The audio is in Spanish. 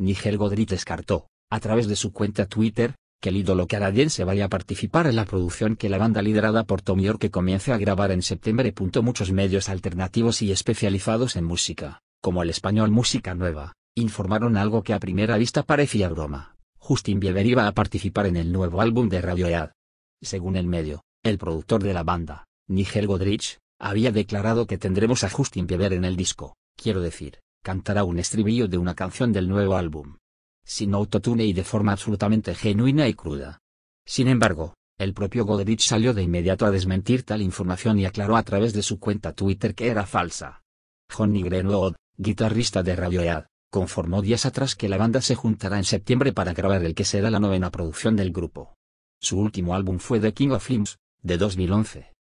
Nigel Godrich descartó, a través de su cuenta Twitter, que el ídolo canadiense vaya a participar en la producción que la banda liderada por Tom York que comience a grabar en septiembre. Muchos medios alternativos y especializados en música, como el español Música Nueva, informaron algo que a primera vista parecía broma. Justin Bieber iba a participar en el nuevo álbum de Radiohead. Según el medio, el productor de la banda, Nigel Godrich, había declarado que tendremos a Justin Bieber en el disco, quiero decir, cantará un estribillo de una canción del nuevo álbum. Sin autotune y de forma absolutamente genuina y cruda. Sin embargo, el propio Goderich salió de inmediato a desmentir tal información y aclaró a través de su cuenta Twitter que era falsa. Johnny Greenwood, guitarrista de Radiohead, conformó días atrás que la banda se juntará en septiembre para grabar el que será la novena producción del grupo. Su último álbum fue The King of Flames, de 2011.